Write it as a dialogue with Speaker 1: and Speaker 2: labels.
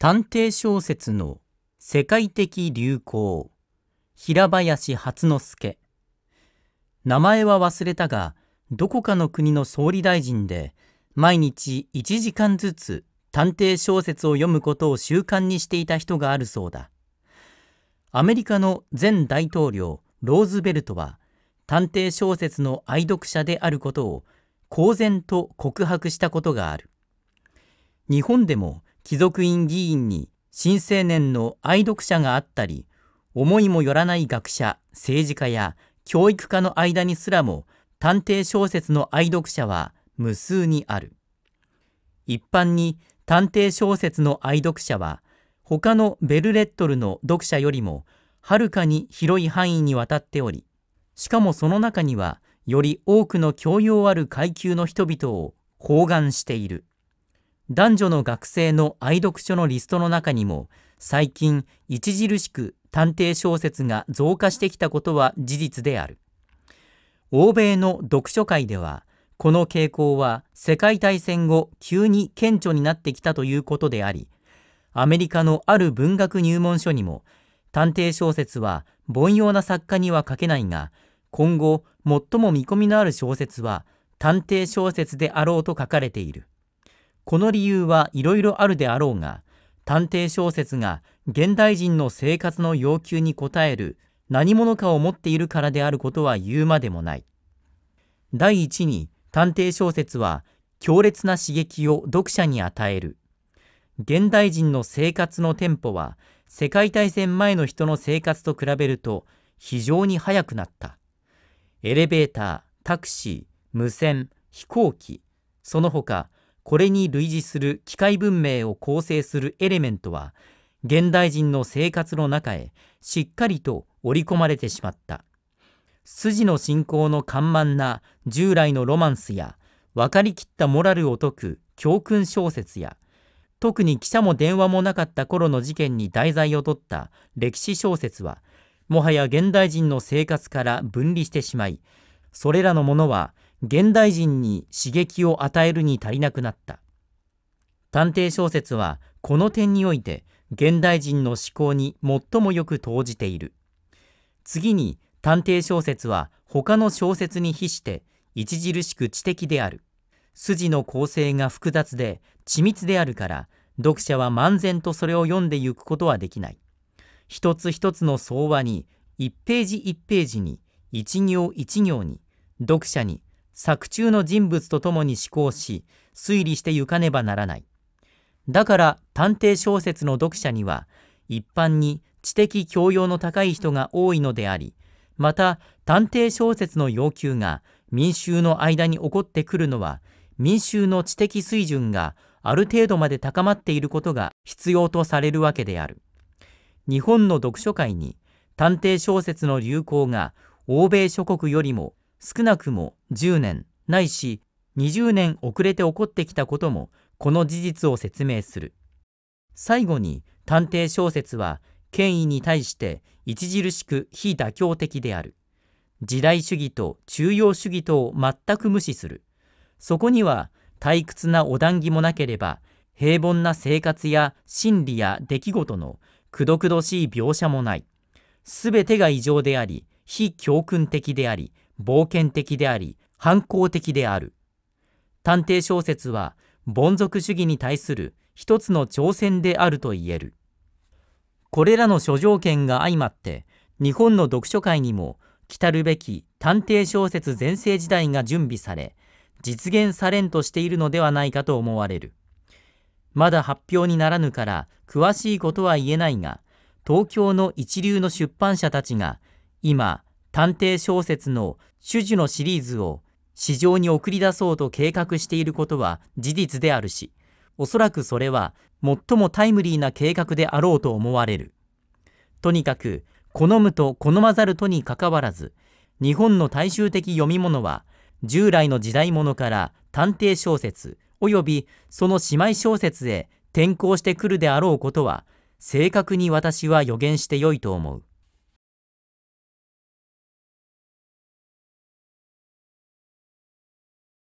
Speaker 1: 探偵小説の世界的流行平林初之助名前は忘れたがどこかの国の総理大臣で毎日1時間ずつ探偵小説を読むことを習慣にしていた人があるそうだアメリカの前大統領ローズベルトは探偵小説の愛読者であることを公然と告白したことがある日本でも貴族院議員に新青年の愛読者があったり、思いもよらない学者、政治家や教育家の間にすらも探偵小説の愛読者は無数にある。一般に探偵小説の愛読者は他のベルレットルの読者よりもはるかに広い範囲にわたっており、しかもその中にはより多くの教養ある階級の人々を包含している。男女の学生の愛読書のリストの中にも最近著しく探偵小説が増加してきたことは事実である欧米の読書界ではこの傾向は世界大戦後急に顕著になってきたということでありアメリカのある文学入門書にも探偵小説は凡庸な作家には書けないが今後最も見込みのある小説は探偵小説であろうと書かれている。この理由はいろいろあるであろうが探偵小説が現代人の生活の要求に応える何者かを持っているからであることは言うまでもない第一に探偵小説は強烈な刺激を読者に与える現代人の生活のテンポは世界大戦前の人の生活と比べると非常に速くなったエレベータータクシー無線飛行機その他これに類似する機械文明を構成するエレメントは現代人の生活の中へしっかりと織り込まれてしまった筋の信仰の緩慢な従来のロマンスや分かりきったモラルを説く教訓小説や特に記者も電話もなかった頃の事件に題材を取った歴史小説はもはや現代人の生活から分離してしまいそれらのものは現代人に刺激を与えるに足りなくなった探偵小説はこの点において現代人の思考に最もよく投じている次に探偵小説は他の小説に比して著しく知的である筋の構成が複雑で緻密であるから読者は漫然とそれを読んでゆくことはできない一つ一つの相和に1ページ1ページに1行1行に読者に作中の人物と共に思考し推理してゆかねばならないだから探偵小説の読者には一般に知的教養の高い人が多いのでありまた探偵小説の要求が民衆の間に起こってくるのは民衆の知的水準がある程度まで高まっていることが必要とされるわけである日本の読書界に探偵小説の流行が欧米諸国よりも少なくも10年ないし20年遅れて起こってきたこともこの事実を説明する最後に探偵小説は権威に対して著しく非妥協的である時代主義と中央主義とを全く無視するそこには退屈なお談義もなければ平凡な生活や心理や出来事のくどくどしい描写もないすべてが異常であり非教訓的であり冒険的であり反抗的である探偵小説は凡俗主義に対する一つの挑戦であると言えるこれらの諸条件が相まって日本の読書界にも来るべき探偵小説全盛時代が準備され実現されんとしているのではないかと思われるまだ発表にならぬから詳しいことは言えないが東京の一流の出版社たちが今探偵小説の種々のシリーズを市場に送り出そうと計画していることは事実であるし、おそらくそれは最もタイムリーな計画であろうと思われる。とにかく、好むと好まざるとにかかわらず、日本の大衆的読み物は、従来の時代物から探偵小説、およびその姉妹小説へ転向してくるであろうことは、正確に私は予言してよいと思う。